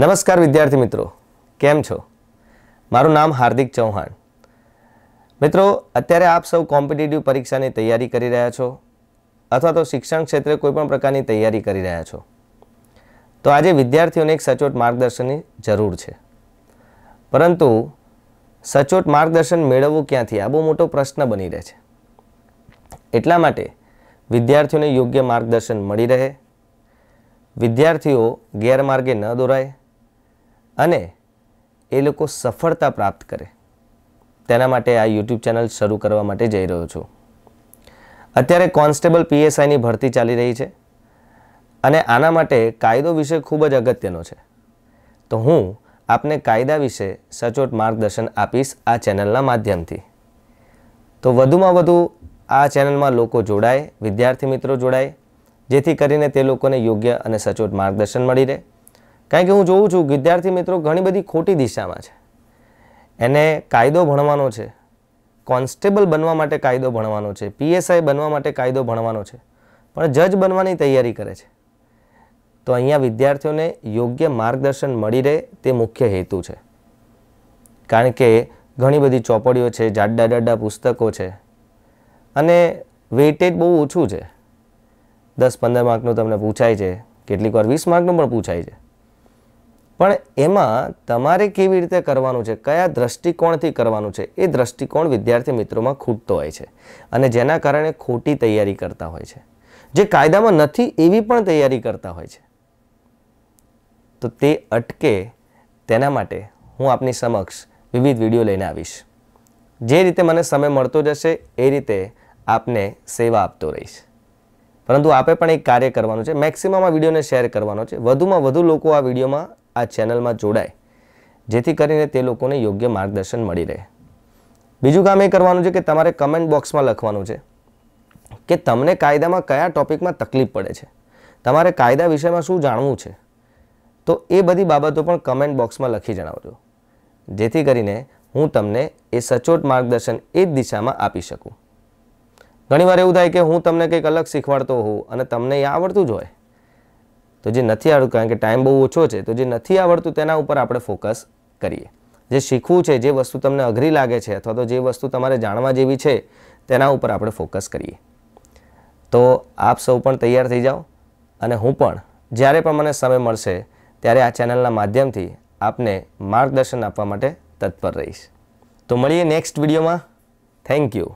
નમસ્કાર વિદ્યાર્થી મિત્રો કેમ છો મારું નામ હાર્દિક ચૌહાણ મિત્રો અત્યારે આપ સૌ કોમ્પિટિટિવ પરીક્ષાની તૈયારી કરી રહ્યા છો અથવા તો શિક્ષણ ક્ષેત્રે કોઈપણ પ્રકારની તૈયારી કરી રહ્યા છો તો આજે વિદ્યાર્થીઓને એક સચોટ માર્ગદર્શનની જરૂર છે પરંતુ સચોટ માર્ગદર્શન મેળવવું ક્યાંથી આ બહુ મોટો પ્રશ્ન બની રહે છે એટલા માટે વિદ્યાર્થીઓને યોગ્ય માર્ગદર્શન મળી રહે વિદ્યાર્થીઓ ગેરમાર્ગે ન દોરાય અને એ લોકો સફળતા પ્રાપ્ત કરે તેના માટે આ યુટ્યુબ ચેનલ શરૂ કરવા માટે જઈ રહ્યો છું અત્યારે કોન્સ્ટેબલ પીએસઆઈની ભરતી ચાલી રહી છે અને આના માટે કાયદો વિશે ખૂબ જ અગત્યનો છે તો હું આપને કાયદા વિશે સચોટ માર્ગદર્શન આપીશ આ ચેનલના માધ્યમથી તો વધુમાં વધુ આ ચેનલમાં લોકો જોડાય વિદ્યાર્થી મિત્રો જોડાય જેથી કરીને તે લોકોને યોગ્ય અને સચોટ માર્ગદર્શન મળી રહે કારણ કે હું જોઉં છું વિદ્યાર્થી મિત્રો ઘણી બધી ખોટી દિશામાં છે એને કાયદો ભણવાનો છે કોન્સ્ટેબલ બનવા માટે કાયદો ભણવાનો છે પીએસઆઈ બનવા માટે કાયદો ભણવાનો છે પણ જજ બનવાની તૈયારી કરે છે તો અહીંયા વિદ્યાર્થીઓને યોગ્ય માર્ગદર્શન મળી રહે તે મુખ્ય હેતુ છે કારણ કે ઘણી બધી ચોપડીઓ છે જાડા જાડા પુસ્તકો છે અને વેટેજ બહુ ઓછું છે દસ પંદર માર્કનું તમને પૂછાય છે કેટલીક વાર વીસ માર્કનું પણ પૂછાય છે પણ એમાં તમારે કેવી રીતે કરવાનું છે કયા દ્રષ્ટિકોણથી કરવાનું છે એ દ્રષ્ટિકોણ વિદ્યાર્થી મિત્રોમાં ખૂટતો હોય છે અને જેના કારણે ખોટી તૈયારી કરતા હોય છે જે કાયદામાં નથી એવી પણ તૈયારી કરતા હોય છે તો તે અટકે તેના માટે હું આપની સમક્ષ વિવિધ વિડીયો લઈને આવીશ જે રીતે મને સમય મળતો જશે એ રીતે આપને સેવા આપતો રહીશ પરંતુ આપે પણ એક કાર્ય કરવાનું છે મેક્સિમમ આ વિડીયોને શેર કરવાનો છે વધુમાં વધુ લોકો આ વિડીયોમાં આ ચેનલમાં જોડાય જેથી કરીને તે લોકોને યોગ્ય માર્ગદર્શન મળી રહે બીજું કામ એ કરવાનું છે કે તમારે કમેન્ટ બોક્સમાં લખવાનું છે કે તમને કાયદામાં કયા ટોપિકમાં તકલીફ પડે છે તમારે કાયદા વિષયમાં શું જાણવું છે તો એ બધી બાબતો પણ કમેન્ટ બોક્સમાં લખી જણાવજો જેથી કરીને હું તમને એ સચોટ માર્ગદર્શન એ જ દિશામાં આપી શકું ઘણીવાર એવું થાય કે હું તમને કંઈક અલગ શીખવાડતો હોઉં અને તમને એ આવડતું જ હોય તો જે નથી આવડતું કારણ કે ટાઈમ બહુ ઓછો છે તો જે નથી આવડતું તેના ઉપર આપણે ફોકસ કરીએ જે શીખવું છે જે વસ્તુ તમને અઘરી લાગે છે અથવા તો જે વસ્તુ તમારે જાણવા જેવી છે તેના ઉપર આપણે ફોકસ કરીએ તો આપ સૌ પણ તૈયાર થઈ જાઓ અને હું પણ જ્યારે પણ મને સમય મળશે ત્યારે આ ચેનલના માધ્યમથી આપને માર્ગદર્શન આપવા માટે તત્પર રહીશ તો મળીએ નેક્સ્ટ વિડીયોમાં થેન્ક યુ